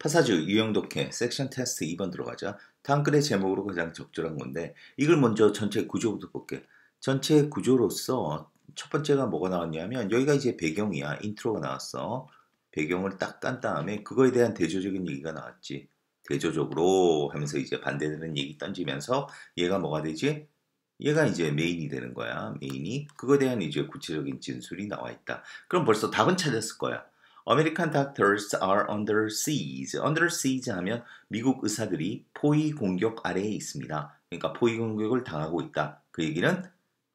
파사주 유형독해 섹션 테스트 2번 들어가자. 다음 글의 제목으로 가장 적절한 건데 이걸 먼저 전체 구조부터 볼게. 요 전체 구조로서 첫 번째가 뭐가 나왔냐면 여기가 이제 배경이야. 인트로가 나왔어. 배경을 딱깐 다음에 그거에 대한 대조적인 얘기가 나왔지. 대조적으로 하면서 이제 반대되는 얘기 던지면서 얘가 뭐가 되지? 얘가 이제 메인이 되는 거야. 메인이 그거에 대한 이제 구체적인 진술이 나와 있다. 그럼 벌써 답은 찾았을 거야. American doctors are under siege. under siege 하면 미국 의사들이 포위 공격 아래에 있습니다. 그러니까 포위 공격을 당하고 있다. 그 얘기는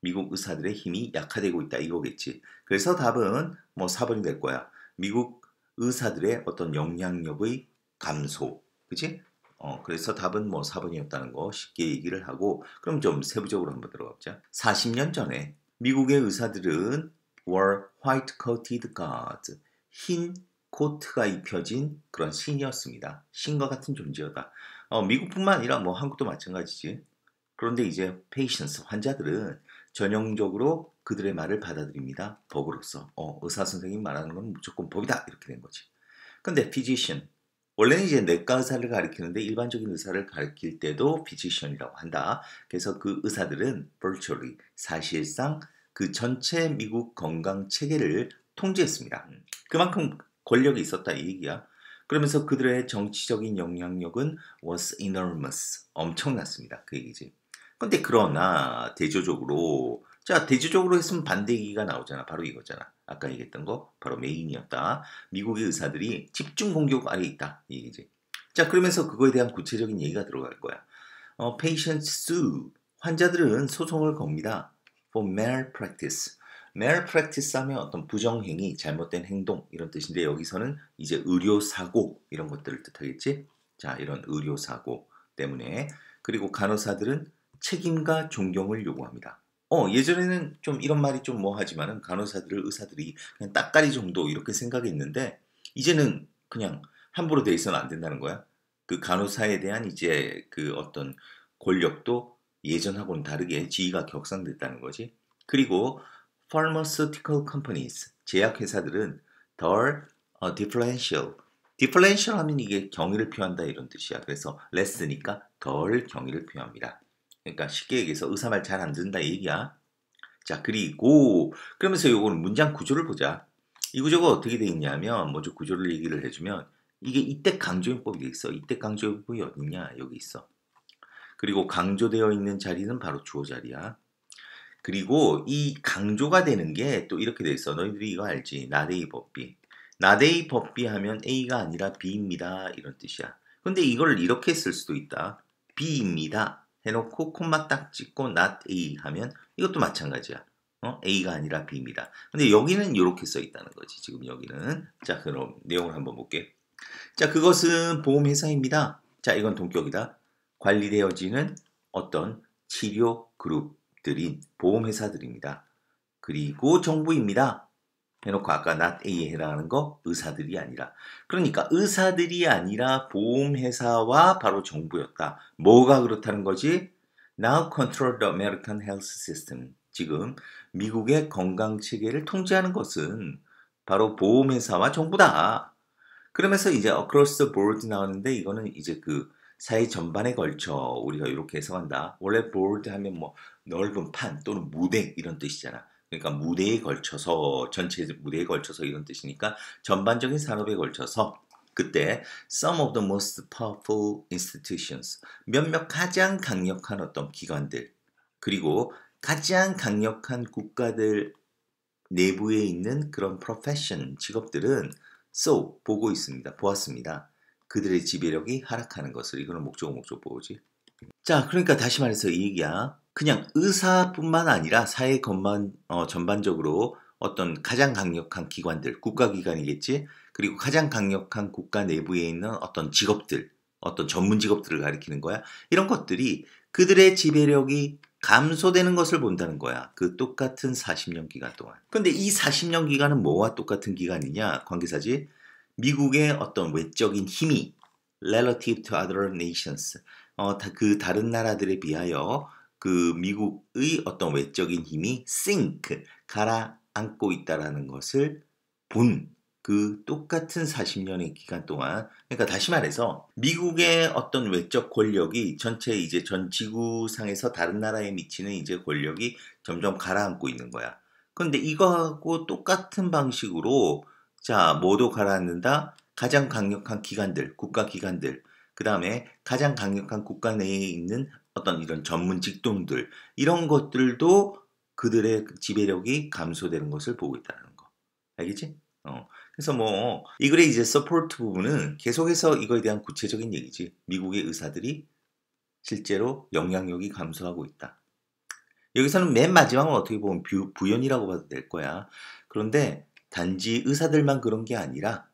미국 의사들의 힘이 약화되고 있다 이거겠지. 그래서 답은 뭐 4번이 될 거야. 미국 의사들의 어떤 영향력의 감소. 그치? 어, 그래서 답은 뭐 4번이었다는 거 쉽게 얘기를 하고 그럼 좀 세부적으로 한번 들어가보자. 40년 전에 미국의 의사들은 were white-coated g u d s 흰 코트가 입혀진 그런 신이었습니다. 신과 같은 존재였다. 어, 미국뿐만 아니라 뭐 한국도 마찬가지지. 그런데 이제 페이션스 환자들은 전형적으로 그들의 말을 받아들입니다. 법으로서 어, 의사 선생님 말하는 건 무조건 법이다 이렇게 된 거지. 근데 physician 원래는 이제 내과 의사를 가리키는데 일반적인 의사를 가리킬 때도 physician이라고 한다. 그래서 그 의사들은 virtually 사실상 그 전체 미국 건강 체계를 통제했습니다. 음. 그만큼 권력이 있었다 이 얘기야. 그러면서 그들의 정치적인 영향력은 was enormous. 엄청났습니다. 그 얘기지. 근데 그러나 대조적으로 자 대조적으로 했으면 반대 얘기가 나오잖아. 바로 이거잖아. 아까 얘기했던 거 바로 메인이었다. 미국의 의사들이 집중 공격 아래 있다. 이 얘기지. 자 그러면서 그거에 대한 구체적인 얘기가 들어갈 거야. 어, patient sue 환자들은 소송을 겁니다. for malpractice malpractice하면 어떤 부정행위, 잘못된 행동 이런 뜻인데 여기서는 이제 의료사고 이런 것들을 뜻하겠지. 자, 이런 의료사고 때문에 그리고 간호사들은 책임과 존경을 요구합니다. 어, 예전에는 좀 이런 말이 좀뭐하지만 간호사들을 의사들이 그냥 딱까리 정도 이렇게 생각했는데 이제는 그냥 함부로 돼 있어는 안 된다는 거야. 그 간호사에 대한 이제 그 어떤 권력도 예전하고는 다르게 지위가 격상됐다는 거지. 그리고 pharmaceutical companies, 제약회사들은 덜 어, differential. differential 하면 이게 경위를 표한다 이런 뜻이야. 그래서 less니까 덜 경위를 표합니다. 그러니까 쉽게 얘기해서 의사말 잘 안 듣는다 얘기야. 자, 그리고 그러면서 요거는 문장 구조를 보자. 이 구조가 어떻게 돼 있냐면 먼저 구조를 얘기를 해주면 이게 이때 강조용법이 돼 있어. 이때 강조용법이 어딨냐? 여기 있어. 그리고 강조되어 있는 자리는 바로 주어 자리야. 그리고 이 강조가 되는 게 또 이렇게 돼 있어. 너희들이 이거 알지? 나데이 법비. 나데이 법비 하면 A가 아니라 B입니다. 이런 뜻이야. 근데 이걸 이렇게 쓸 수도 있다. B입니다. 해놓고 콤마 딱 찍고 not A 하면 이것도 마찬가지야. 어? A가 아니라 B입니다. 근데 여기는 이렇게 써 있다는 거지. 지금 여기는. 자, 그럼 내용을 한번 볼게. 자, 그것은 보험회사입니다. 자, 이건 동격이다. 관리되어지는 어떤 치료 그룹 고객들인 보험회사들입니다. 그리고 정부입니다. 해놓고 아까 not A에 해당하는 거 의사들이 아니라 그러니까 의사들이 아니라 보험회사와 바로 정부였다. 뭐가 그렇다는 거지? Now control the American health system. 지금 미국의 건강 체계를 통제하는 것은 바로 보험회사와 정부다. 그러면서 이제 across the board 나오는데 이거는 이제 그 사회 전반에 걸쳐 우리가 이렇게 해석한다. 원래 board 하면 뭐 넓은 판 또는 무대 이런 뜻이잖아. 그러니까 무대에 걸쳐서 전체 무대에 걸쳐서 이런 뜻이니까 전반적인 산업에 걸쳐서 그때 some of the most powerful institutions 몇몇 가장 강력한 어떤 기관들 그리고 가장 강력한 국가들 내부에 있는 그런 profession 직업들은 so 보고 있습니다. 보았습니다. 그들의 지배력이 하락하는 것을 이거는 목적 목적보호지. 자, 그러니까 다시 말해서 이 얘기야. 그냥 의사뿐만 아니라 사회 건만 어, 전반적으로 어떤 가장 강력한 기관들, 국가기관이겠지. 그리고 가장 강력한 국가 내부에 있는 어떤 직업들, 어떤 전문 직업들을 가리키는 거야. 이런 것들이 그들의 지배력이 감소되는 것을 본다는 거야. 그 똑같은 40년 기간 동안. 근데 이 40년 기간은 뭐와 똑같은 기간이냐? 관계사지. 미국의 어떤 외적인 힘이 relative to other nations 어, 그 다른 나라들에 비하여 그 미국의 어떤 외적인 힘이 sink 가라앉고 있다라는 것을 본 그 똑같은 40년의 기간 동안 그러니까 다시 말해서 미국의 어떤 외적 권력이 전체 이제 전 지구상에서 다른 나라에 미치는 이제 권력이 점점 가라앉고 있는 거야. 그런데 이거하고 똑같은 방식으로 자, 모두 가라앉는다. 가장 강력한 기관들, 국가 기관들, 그 다음에 가장 강력한 국가 내에 있는 어떤 이런 전문 직동들, 이런 것들도 그들의 지배력이 감소되는 것을 보고 있다는 거. 알겠지? 어. 그래서 뭐, 이 글의 이제 서포트 부분은 계속해서 이거에 대한 구체적인 얘기지. 미국의 의사들이 실제로 영향력이 감소하고 있다. 여기서는 맨 마지막은 어떻게 보면 부, 연이라고 봐도 될 거야. 그런데 단지 의사들만 그런 게 아니라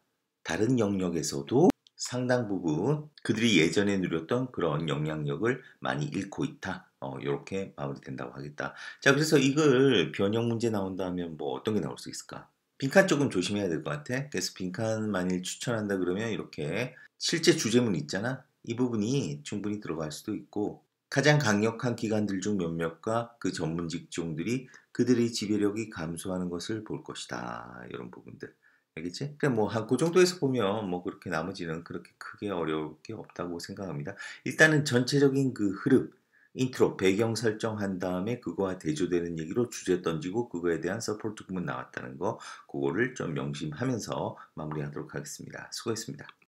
다른 영역에서도 상당 부분 그들이 예전에 누렸던 그런 영향력을 많이 잃고 있다. 어, 이렇게 마무리된다고 하겠다. 자, 그래서 이걸 변형 문제 나온다면 뭐 어떤 게 나올 수 있을까? 빈칸 조금 조심해야 될 것 같아. 그래서 빈칸 만일 추천한다 그러면 이렇게 실제 주제문 있잖아. 이 부분이 충분히 들어갈 수도 있고 가장 강력한 기관들 중 몇몇과 그 전문 직종들이 그들의 지배력이 감소하는 것을 볼 것이다. 이런 부분들. 알겠지? 그러니까 뭐한 그 정도에서 보면 뭐 그렇게 나머지는 그렇게 크게 어려울 게 없다고 생각합니다. 일단은 전체적인 그 흐름, 인트로, 배경 설정한 다음에 그거와 대조되는 얘기로 주제 던지고 그거에 대한 서포트 구문 나왔다는 거, 그거를 좀 명심하면서 마무리하도록 하겠습니다. 수고했습니다.